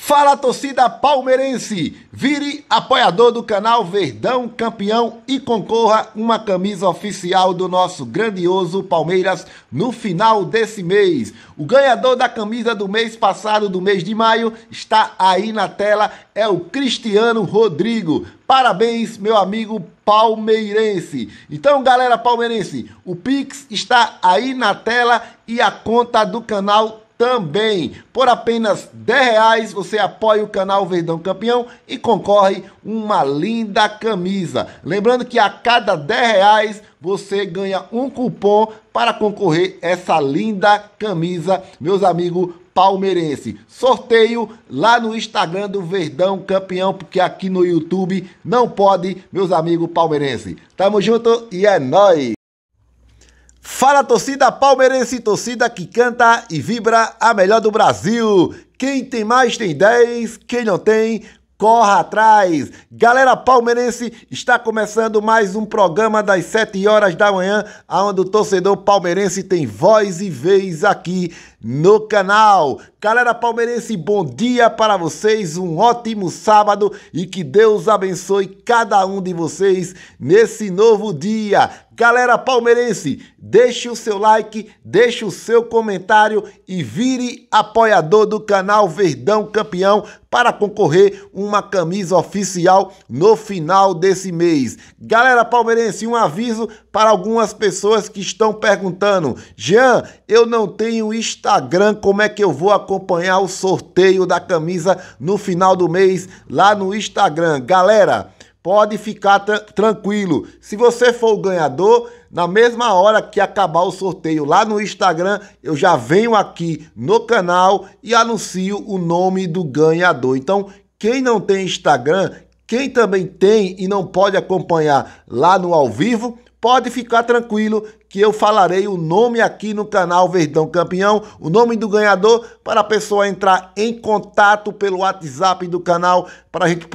Fala torcida palmeirense, vire apoiador do canal Verdão Campeão e concorra uma camisa oficial do nosso grandioso Palmeiras no final desse mês. O ganhador da camisa do mês passado, do mês de maio, está aí na tela, é o Cristiano Rodrigo. Parabéns, meu amigo palmeirense. Então, galera palmeirense, o Pix está aí na tela e a conta do canal também. Por apenas 10 reais você apoia o canal Verdão Campeão e concorre uma linda camisa. Lembrando que a cada 10 reais você ganha um cupom para concorrer essa linda camisa, meus amigos palmeirense. Sorteio lá no Instagram do Verdão Campeão, porque aqui no YouTube não pode, meus amigos palmeirense. Tamo junto e é nóis! Fala torcida palmeirense, torcida que canta e vibra a melhor do Brasil. Quem tem mais tem 10, quem não tem, corra atrás. Galera palmeirense, está começando mais um programa das 7 horas da manhã, onde o torcedor palmeirense tem voz e vez aqui no canal. Galera palmeirense, bom dia para vocês, um ótimo sábado e que Deus abençoe cada um de vocês nesse novo dia. Galera palmeirense, deixe o seu like, deixe o seu comentário e vire apoiador do canal Verdão Campeão para concorrer uma camisa oficial no final desse mês. Galera palmeirense, um aviso para algumas pessoas que estão perguntando: Jean, eu não tenho Instagram Instagram como é que eu vou acompanhar o sorteio da camisa no final do mês lá no Instagram. Galera, pode ficar tra tranquilo. Se você for o ganhador, na mesma hora que acabar o sorteio lá no Instagram, eu já venho aqui no canal e anuncio o nome do ganhador. Então, quem não tem Instagram, quem também tem e não pode acompanhar lá no ao vivo, Pode ficar tranquilo que eu falarei o nome aqui no canal Verdão Campeão, o nome do ganhador, para a pessoa entrar em contato pelo WhatsApp do canal, para a gente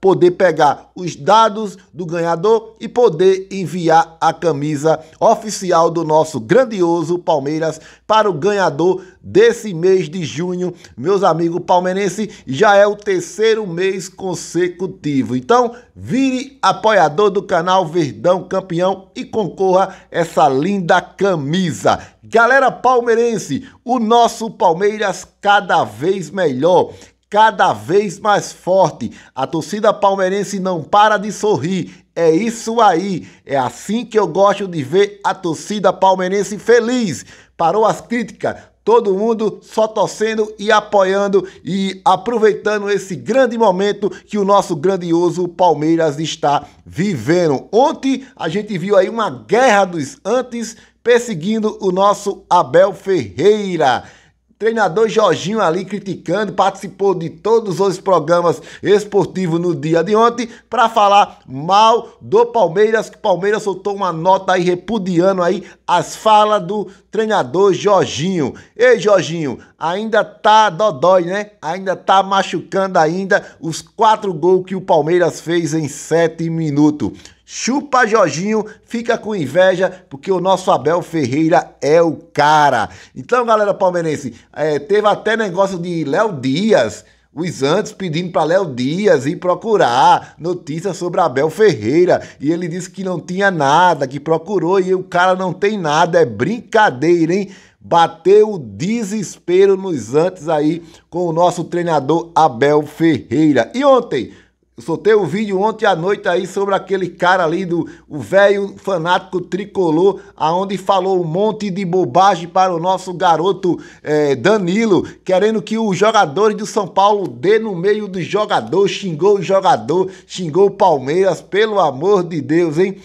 poder pegar os dados do ganhador e poder enviar a camisa oficial do nosso grandioso Palmeiras para o ganhador desse mês de junho. Meus amigos palmeirenses, já é o terceiro mês consecutivo. Então, vire apoiador do canal Verdão Campeão e concorra essa linda camisa. Galera palmeirense, o nosso Palmeiras cada vez melhor cada vez mais forte. A torcida palmeirense não para de sorrir. É isso aí. É assim que eu gosto de ver a torcida palmeirense feliz. Parou as críticas. Todo mundo só torcendo e apoiando e aproveitando esse grande momento que o nosso grandioso Palmeiras está vivendo. Ontem a gente viu aí uma guerra dos antes perseguindo o nosso Abel Ferreira. Treinador Jorginho ali criticando, participou de todos os programas esportivos no dia de ontem para falar mal do Palmeiras, que o Palmeiras soltou uma nota aí repudiando aí as falas do treinador Jorginho. Ei, Jorginho, ainda tá dodói, né? Ainda tá machucando ainda os quatro gols que o Palmeiras fez em sete minutos. Chupa Jorginho, fica com inveja, porque o nosso Abel Ferreira é o cara. Então, galera palmeirense, é, teve até negócio de Léo Dias. Os antes pedindo para Léo Dias ir procurar notícias sobre Abel Ferreira. E ele disse que não tinha nada, que procurou e o cara não tem nada. É brincadeira, hein? Bateu o desespero nos antes aí com o nosso treinador Abel Ferreira. E ontem, eu soltei o um vídeo ontem à noite aí sobre aquele cara ali do o velho fanático tricolor, aonde falou um monte de bobagem para o nosso garoto é, Danilo, querendo que os jogadores do São Paulo dê no meio do jogador, xingou o jogador, xingou o Palmeiras, pelo amor de Deus, hein?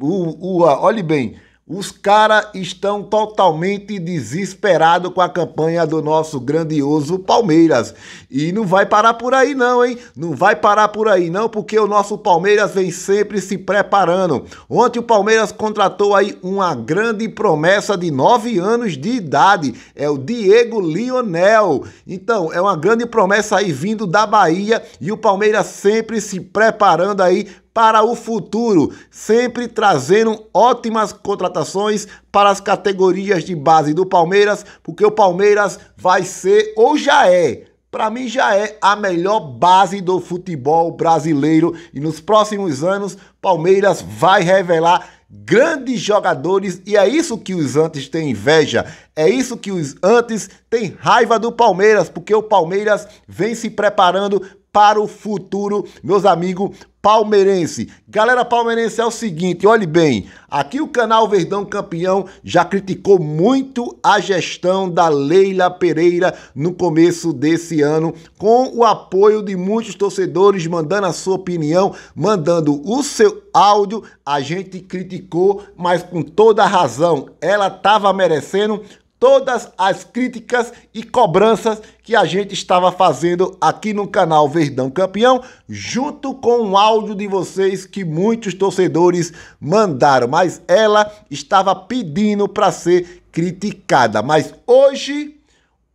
O, o, olhe bem, os caras estão totalmente desesperados com a campanha do nosso grandioso Palmeiras. E não vai parar por aí não, hein? Não vai parar por aí não, porque o nosso Palmeiras vem sempre se preparando. Ontem o Palmeiras contratou aí uma grande promessa de 9 anos de idade. É o Diego Lionel. Então, é uma grande promessa aí vindo da Bahia. E o Palmeiras sempre se preparando aí para o futuro, sempre trazendo ótimas contratações para as categorias de base do Palmeiras, porque o Palmeiras vai ser ou já é para mim já é a melhor base do futebol brasileiro e nos próximos anos Palmeiras vai revelar grandes jogadores e é isso que os antes têm inveja, é isso que os antes têm raiva do Palmeiras, porque o Palmeiras vem se preparando para o futuro, meus amigos palmeirense. Galera palmeirense, é o seguinte, olhe bem, aqui o canal Verdão Campeão já criticou muito a gestão da Leila Pereira no começo desse ano, com o apoio de muitos torcedores mandando a sua opinião, mandando o seu áudio, a gente criticou, mas com toda razão, ela estava merecendo todas as críticas e cobranças que a gente estava fazendo aqui no canal Verdão Campeão, junto com um áudio de vocês que muitos torcedores mandaram, mas ela estava pedindo para ser criticada. Mas hoje,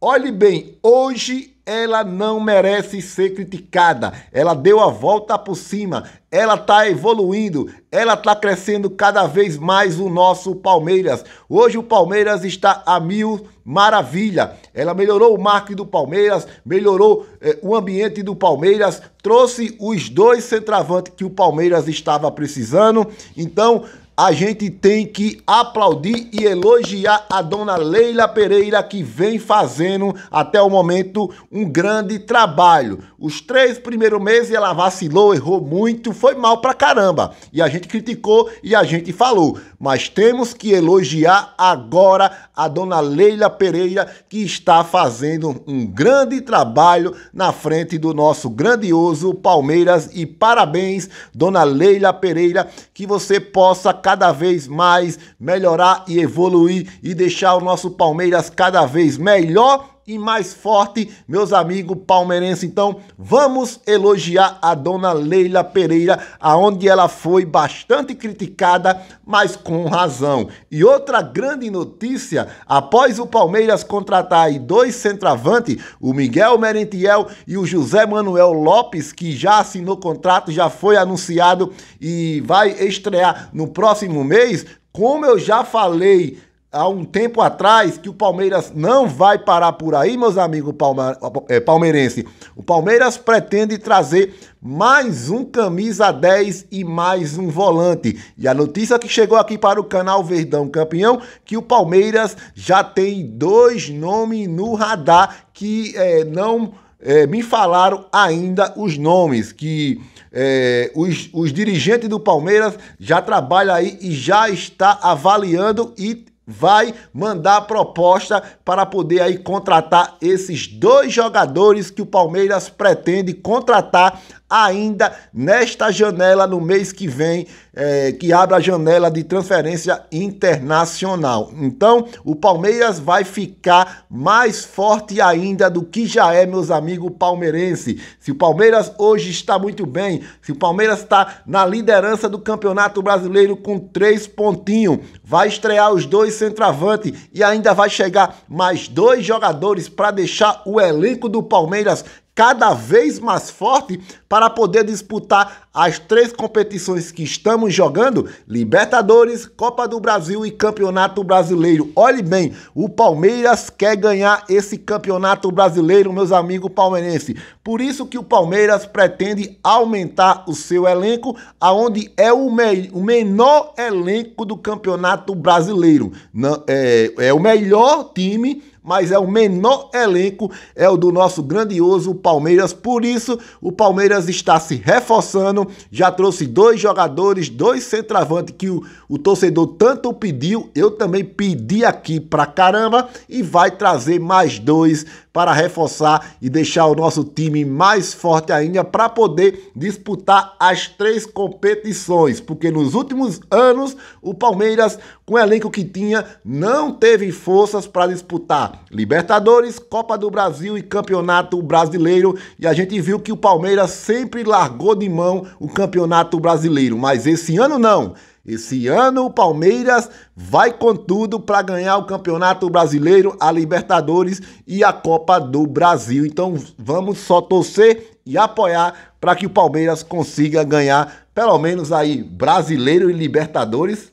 olhe bem, hoje ela não merece ser criticada. Ela deu a volta por cima, ela está evoluindo, ela está crescendo cada vez mais o nosso Palmeiras. Hoje o Palmeiras está a mil maravilha. Ela melhorou o marketing do Palmeiras, melhorou eh, o ambiente do Palmeiras, trouxe os dois centravantes que o Palmeiras estava precisando. Então, a gente tem que aplaudir e elogiar a dona Leila Pereira, que vem fazendo até o momento um grande trabalho. Os três primeiros meses ela vacilou, errou muito, foi mal pra caramba. E a gente criticou e a gente falou. Mas temos que elogiar agora a dona Leila Pereira, que está fazendo um grande trabalho na frente do nosso grandioso Palmeiras. E parabéns, dona Leila Pereira, que você possa cada vez mais melhorar e evoluir e deixar o nosso Palmeiras cada vez melhor e mais forte, meus amigos palmeirenses. Então, vamos elogiar a dona Leila Pereira, aonde ela foi bastante criticada, mas com razão. E outra grande notícia, após o Palmeiras contratar aí dois centroavantes, o Miguel Merentiel e o José Manuel Lopes, que já assinou contrato, já foi anunciado e vai estrear no próximo mês, como eu já falei há um tempo atrás que o Palmeiras não vai parar por aí, meus amigos palma, é, palmeirense. O Palmeiras pretende trazer mais um camisa 10 e mais um volante. E a notícia que chegou aqui para o canal Verdão Campeão, que o Palmeiras já tem dois nomes no radar que é, não é, me falaram ainda os nomes que é, os, os dirigentes do Palmeiras já trabalham aí e já está avaliando e vai mandar proposta para poder aí contratar esses dois jogadores que o Palmeiras pretende contratar ainda nesta janela no mês que vem, é, que abre a janela de transferência internacional. Então, o Palmeiras vai ficar mais forte ainda do que já é, meus amigos palmeirense. Se o Palmeiras hoje está muito bem, se o Palmeiras está na liderança do Campeonato Brasileiro com três pontinhos, vai estrear os dois centroavantes e ainda vai chegar mais dois jogadores para deixar o elenco do Palmeiras cada vez mais forte para poder disputar as três competições que estamos jogando: Libertadores, Copa do Brasil e Campeonato Brasileiro. Olhe bem, o Palmeiras quer ganhar esse Campeonato Brasileiro, meus amigos palmeirenses. Por isso que o Palmeiras pretende aumentar o seu elenco, aonde é o, me o menor elenco do Campeonato Brasileiro. Não, é, é o melhor time mas é o menor elenco, é o do nosso grandioso Palmeiras. Por isso, o Palmeiras está se reforçando, já trouxe dois jogadores, dois centroavantes que o, o torcedor tanto pediu, eu também pedi aqui pra caramba, e vai trazer mais dois para reforçar e deixar o nosso time mais forte ainda para poder disputar as três competições, porque nos últimos anos o Palmeiras, com o elenco que tinha, não teve forças para disputar Libertadores, Copa do Brasil e Campeonato Brasileiro, e a gente viu que o Palmeiras sempre largou de mão o Campeonato Brasileiro, mas esse ano não. Esse ano o Palmeiras vai com tudo para ganhar o Campeonato Brasileiro, a Libertadores e a Copa do Brasil. Então vamos só torcer e apoiar para que o Palmeiras consiga ganhar pelo menos aí Brasileiro e Libertadores.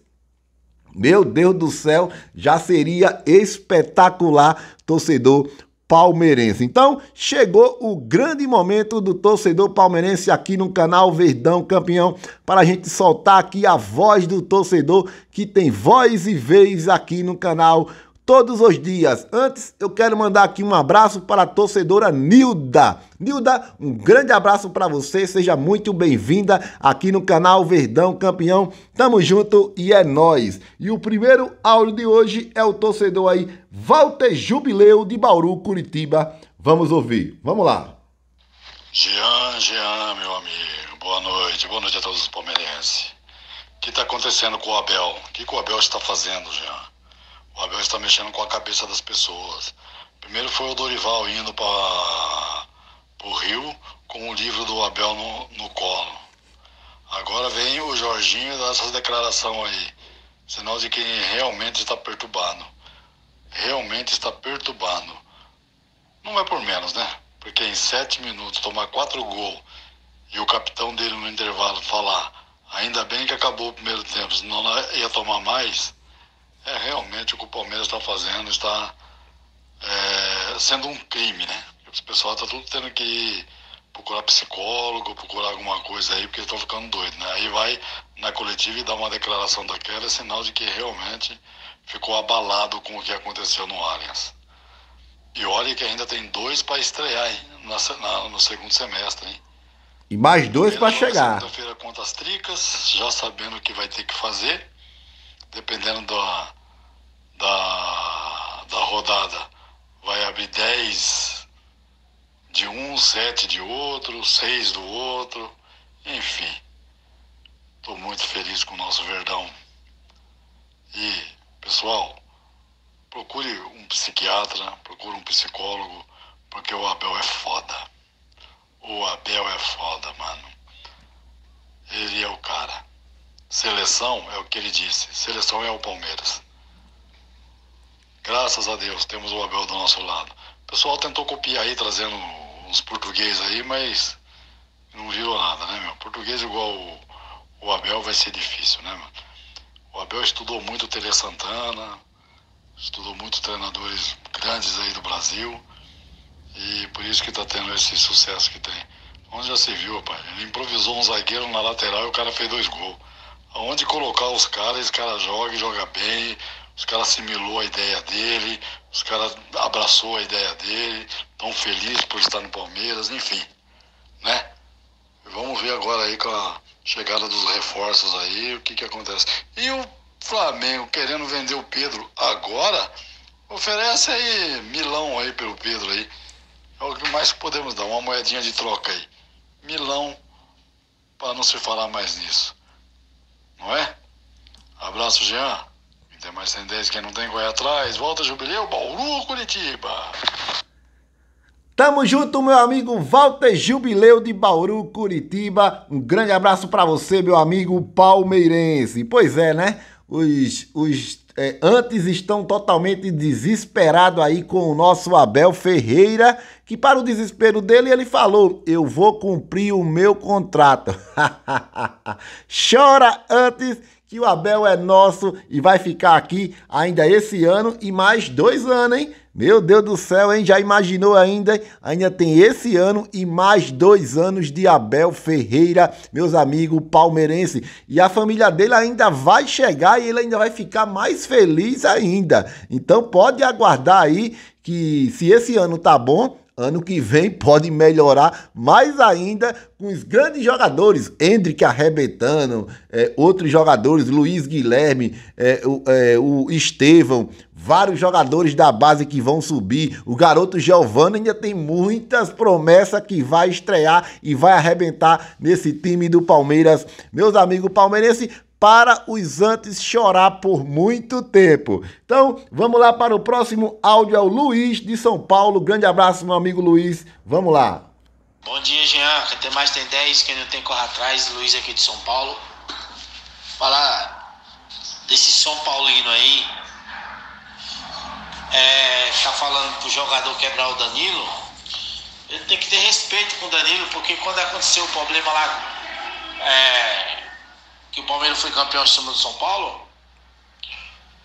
Meu Deus do céu, já seria espetacular, torcedor palmeirense. Então, chegou o grande momento do torcedor palmeirense aqui no canal Verdão Campeão, para a gente soltar aqui a voz do torcedor que tem voz e vez aqui no canal todos os dias. Antes, eu quero mandar aqui um abraço para a torcedora Nilda. Nilda, um grande abraço para você, seja muito bem-vinda aqui no canal Verdão Campeão. Tamo junto e é nós. E o primeiro áudio de hoje é o torcedor aí, Walter Jubileu de Bauru, Curitiba. Vamos ouvir, vamos lá. Jean, Jean, meu amigo, boa noite, boa noite a todos os palmeirenses. O que está acontecendo com o Abel? O que, que o Abel está fazendo, Jean? O Abel está mexendo com a cabeça das pessoas. Primeiro foi o Dorival indo para o Rio com o livro do Abel no, no colo. Agora vem o Jorginho dar essas declarações aí. Sinal de que realmente está perturbado. Realmente está perturbado. Não é por menos, né? Porque em sete minutos tomar quatro gols e o capitão dele no intervalo falar ainda bem que acabou o primeiro tempo, senão ia tomar mais é realmente o que o Palmeiras está fazendo está é, sendo um crime, né? O pessoal está tudo tendo que procurar psicólogo, procurar alguma coisa aí, porque estão ficando doidos, né? Aí vai na coletiva e dá uma declaração daquela, é sinal de que realmente ficou abalado com o que aconteceu no Allianz. E olha que ainda tem dois para estrear na, na, no segundo semestre, hein? E mais dois para chegar. Segunda-feira contra as tricas, já sabendo o que vai ter que fazer dependendo da, da, da rodada, vai abrir 10 de um, 7 de outro, 6 do outro, enfim. Estou muito feliz com o nosso Verdão. E, pessoal, procure um psiquiatra, procure um psicólogo, porque o Abel é foda. O Abel é foda, mano. Ele é o cara. Seleção é o que ele disse. Seleção é o Palmeiras. Graças a Deus, temos o Abel do nosso lado. O pessoal tentou copiar aí, trazendo uns portugueses aí, mas não virou nada, né, meu? Português igual o, o Abel vai ser difícil, né, mano? O Abel estudou muito o Tele Santana, estudou muito treinadores grandes aí do Brasil e por isso que tá tendo esse sucesso que tem. Onde já se viu, rapaz? Ele improvisou um zagueiro na lateral e o cara fez dois gols aonde colocar os caras, os caras jogam e jogam bem, os caras assimilou a ideia dele, os caras abraçou a ideia dele, tão feliz por estar no Palmeiras, enfim, né? Vamos ver agora aí com a chegada dos reforços aí, o que que acontece. E o Flamengo querendo vender o Pedro agora, oferece aí milão aí pelo Pedro aí. É o que mais podemos dar, uma moedinha de troca aí. Milão, para não se falar mais nisso não é? Abraço, Jean. Tem mais tendência que não tem correr atrás. Volta Jubileu, Bauru, Curitiba. Tamo junto, meu amigo Walter Jubileu de Bauru, Curitiba. Um grande abraço para você, meu amigo palmeirense. Pois é, né? Os, os é, antes estão totalmente desesperados aí com o nosso Abel Ferreira, que para o desespero dele ele falou: Eu vou cumprir o meu contrato. Chora antes que o Abel é nosso e vai ficar aqui ainda esse ano e mais dois anos, hein? Meu Deus do céu, hein? Já imaginou ainda? Ainda tem esse ano e mais dois anos de Abel Ferreira, meus amigos palmeirense. E a família dele ainda vai chegar e ele ainda vai ficar mais feliz ainda. Então pode aguardar aí que se esse ano tá bom, Ano que vem pode melhorar mais ainda com os grandes jogadores, Hendrick arrebentando, é, outros jogadores, Luiz Guilherme, é, o, é, o Estevão, vários jogadores da base que vão subir. O garoto Giovanni ainda tem muitas promessas que vai estrear e vai arrebentar nesse time do Palmeiras. Meus amigos palmeirenses, para os antes chorar por muito tempo. Então, vamos lá para o próximo áudio, é o Luiz de São Paulo. Grande abraço, meu amigo Luiz. Vamos lá. Bom dia, Jean. até tem mais tem 10, quem não tem corre atrás. Luiz aqui de São Paulo. Falar desse São Paulino aí, é, tá falando pro jogador quebrar o Danilo, ele tem que ter respeito com o Danilo, porque quando aconteceu o problema lá, é, que o Palmeiras foi campeão em cima do São Paulo,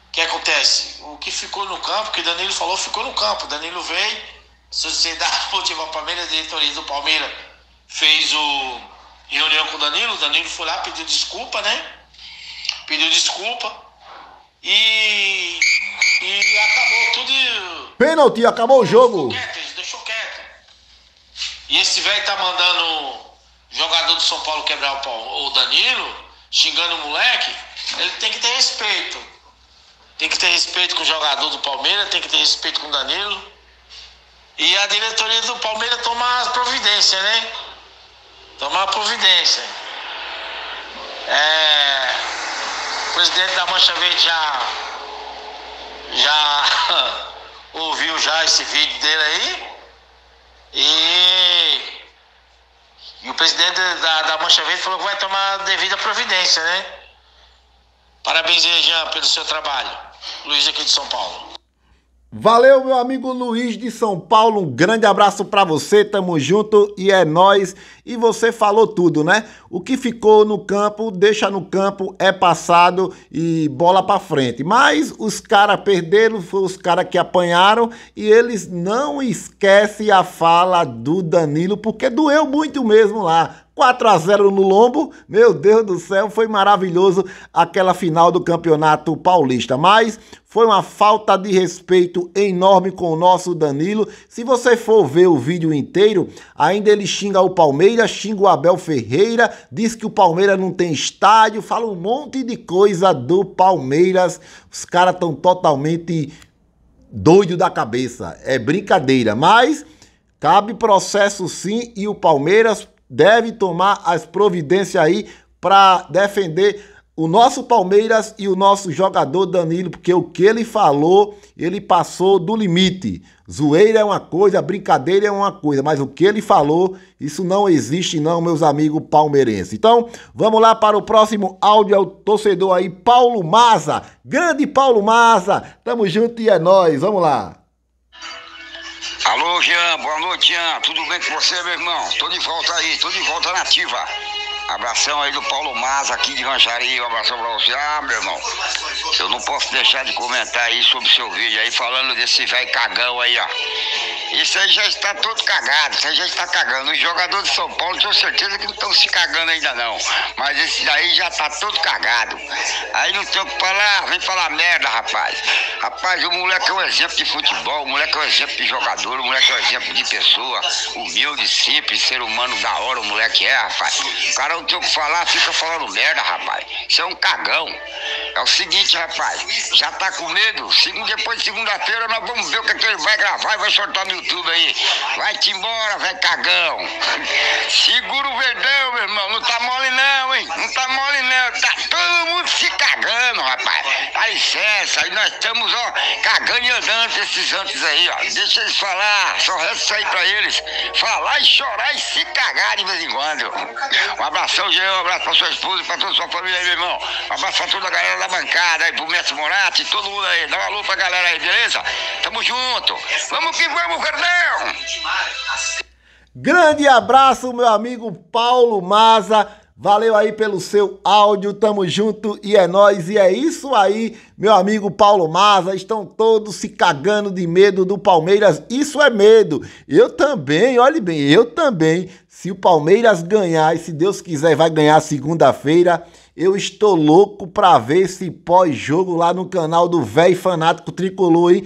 o que acontece? O que ficou no campo, que Danilo falou, ficou no campo. Danilo veio, Sociedade Esportiva Palmeiras, diretoria do Palmeiras, fez o reunião com o Danilo, o Danilo foi lá, pediu desculpa, né? Pediu desculpa. E e acabou tudo. Pênalti, acabou o jogo. Deixou quieto, deixou quieto. E esse velho tá mandando jogador do São Paulo quebrar o pau, o Danilo, xingando o moleque. Ele tem que ter respeito. Tem que ter respeito com o jogador do Palmeiras, tem que ter respeito com o Danilo. E a diretoria do Palmeiras tomar as providências, né? Tomar providência. É, o presidente da Mancha Verde já já ouviu já esse vídeo dele aí. E, e o presidente da, da Mancha Verde falou que vai tomar devida providência, né? Parabéns, Jean, pelo seu trabalho. Luiz aqui de São Paulo. Valeu, meu amigo Luiz de São Paulo. Um grande abraço para você. Tamo junto e é nós. E você falou tudo, né? O que ficou no campo, deixa no campo, é passado e bola para frente. Mas os caras perderam, foi os caras que apanharam e eles não esquecem a fala do Danilo porque doeu muito mesmo lá. 4 a 0 no Lombo. Meu Deus do céu, foi maravilhoso aquela final do Campeonato Paulista, mas foi uma falta de respeito enorme com o nosso Danilo. Se você for ver o vídeo inteiro, ainda ele xinga o Palmeiras, xinga o Abel Ferreira, diz que o Palmeiras não tem estádio, fala um monte de coisa do Palmeiras. Os caras estão totalmente doido da cabeça. É brincadeira, mas cabe processo sim e o Palmeiras deve tomar as providências aí para defender o nosso Palmeiras e o nosso jogador Danilo, porque o que ele falou, ele passou do limite. Zoeira é uma coisa, brincadeira é uma coisa, mas o que ele falou, isso não existe não, meus amigos palmeirenses. Então, vamos lá para o próximo áudio ao é torcedor aí, Paulo Maza. Grande Paulo Maza, tamo junto e é nós. Vamos lá. Alô, Jean, boa noite, Jean. Tudo bem com você, meu irmão? Tô de volta aí, tô de volta na ativa. Abração aí do Paulo Maza aqui de Rancharia, um abração pra você. Ah, meu irmão, eu não posso deixar de comentar aí sobre o seu vídeo aí, falando desse velho cagão aí, ó. Isso aí já está todo cagado, isso aí já está cagando. Os jogadores de São Paulo, tenho certeza que não estão se cagando ainda não. Mas esse daí já está todo cagado. Aí não tem o que falar, vem falar merda, rapaz. Rapaz, o moleque é um exemplo de futebol, o moleque é um exemplo de jogador, o moleque é um exemplo de pessoa, humilde, simples, ser humano da hora, o moleque é, rapaz. O cara não tem o que falar, fica falando merda, rapaz. Isso é um cagão. É o seguinte, rapaz, já tá com medo? Segunda, depois de segunda-feira nós vamos ver o que, é que ele vai gravar e vai soltar no YouTube aí. Vai-te embora, velho cagão. Segura o verdão, meu irmão. Não tá mole não, hein? Não tá mole não. Tá todo mundo se cagando, rapaz. Dá licença, aí nós estamos, ó, cagando e andando esses antes aí, ó. Deixa eles falar, só resta isso aí pra eles. Falar e chorar e se cagar de vez em quando. Um abração, Jean, um abraço pra sua esposa e pra toda a sua família aí, meu irmão. Um abraço pra toda a galera pra bancada aí, pro Mestre Morati, todo mundo aí. Dá uma luta pra galera aí, beleza? Tamo junto. Vamos que vamos, Verdão! Grande abraço, meu amigo Paulo Maza. Valeu aí pelo seu áudio, tamo junto e é nós e é isso aí, meu amigo Paulo Maza. Estão todos se cagando de medo do Palmeiras, isso é medo. Eu também, olhe bem, eu também. Se o Palmeiras ganhar e se Deus quiser vai ganhar segunda-feira, eu estou louco para ver esse pós-jogo lá no canal do velho fanático Tricolor, hein?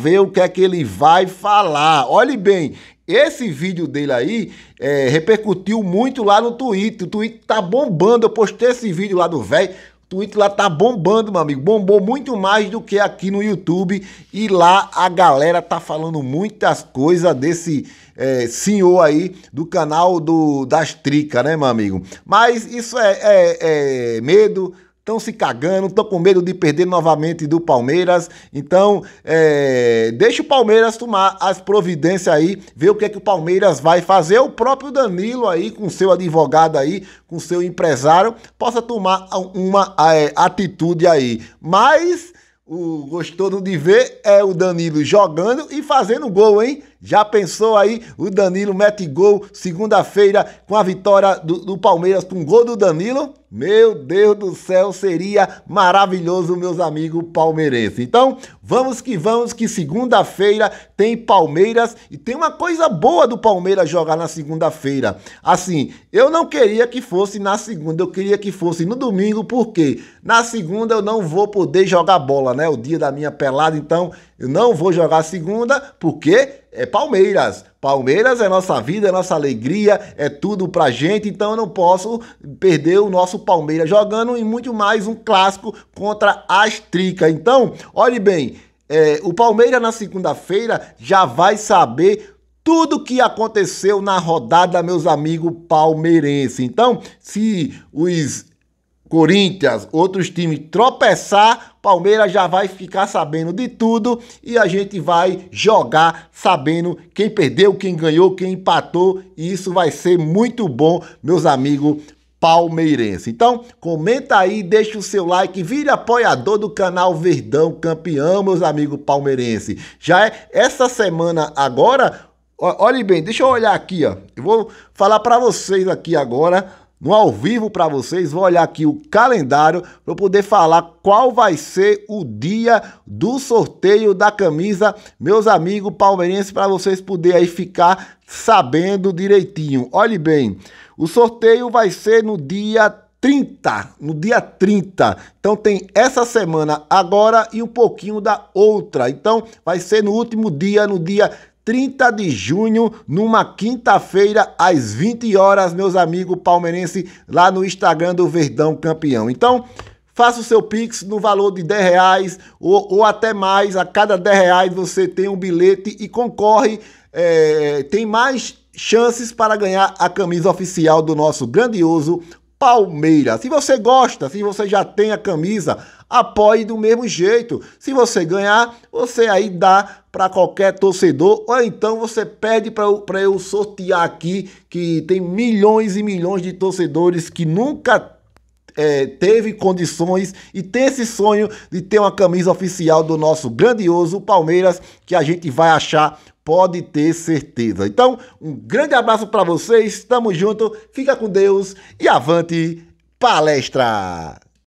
ver o que é que ele vai falar. Olhe bem, esse vídeo dele aí é, repercutiu muito lá no Twitter. O Twitter tá bombando. Eu postei esse vídeo lá do velho. O Twitter lá tá bombando, meu amigo. Bombou muito mais do que aqui no YouTube. E lá a galera tá falando muitas coisas desse é, senhor aí do canal do, das tricas, né, meu amigo? Mas isso é, é, é medo, estão se cagando, estão com medo de perder novamente do Palmeiras. Então, é, deixa o Palmeiras tomar as providências aí, ver o que é que o Palmeiras vai fazer. O próprio Danilo aí, com seu advogado aí, com seu empresário, possa tomar uma é, atitude aí. Mas o gostoso de ver é o Danilo jogando e fazendo gol, hein? Já pensou aí? O Danilo mete gol segunda-feira com a vitória do, do, Palmeiras, com gol do Danilo? Meu Deus do céu, seria maravilhoso, meus amigos palmeirenses. Então, vamos que vamos, que segunda-feira tem Palmeiras e tem uma coisa boa do Palmeiras jogar na segunda-feira. Assim, eu não queria que fosse na segunda, eu queria que fosse no domingo, porque na segunda eu não vou poder jogar bola, né? O dia da minha pelada, então eu não vou jogar segunda porque é Palmeiras. Palmeiras é nossa vida, é nossa alegria, é tudo pra gente, então eu não posso perder o nosso Palmeiras jogando e muito mais um clássico contra a Astrica. Então, olhe bem, é, o Palmeiras na segunda-feira já vai saber tudo que aconteceu na rodada, meus amigos palmeirenses. Então, se os Corinthians, outros times tropeçar, Palmeiras já vai ficar sabendo de tudo e a gente vai jogar sabendo quem perdeu, quem ganhou, quem empatou, e isso vai ser muito bom, meus amigos palmeirense. Então, comenta aí, deixa o seu like, vire apoiador do canal Verdão Campeão, meus amigos palmeirense. Já é essa semana agora, olhe bem, deixa eu olhar aqui, ó. Eu vou falar para vocês aqui agora no ao vivo para vocês. Vou olhar aqui o calendário para poder falar qual vai ser o dia do sorteio da camisa, meus amigos palmeirenses, para vocês poderem aí ficar sabendo direitinho. Olhe bem, o sorteio vai ser no dia 30, no dia 30. Então tem essa semana agora e um pouquinho da outra. Então vai ser no último dia, no dia 30 de junho, numa quinta-feira, às 20 horas, meus amigos palmeirenses, lá no Instagram do Verdão Campeão. Então, faça o seu Pix no valor de 10 reais ou, ou até mais. A cada 10 reais você tem um bilhete e concorre. É, tem mais chances para ganhar a camisa oficial do nosso grandioso Palmeiras. Se você gosta, se você já tem a camisa, apoie do mesmo jeito. Se você ganhar, você aí dá para qualquer torcedor, ou então você pede para eu sortear aqui, que tem milhões e milhões de torcedores que nunca é, teve condições e tem esse sonho de ter uma camisa oficial do nosso grandioso Palmeiras, que a gente vai achar pode ter certeza. Então, um grande abraço para vocês, tamo junto, fica com Deus e avante palestra!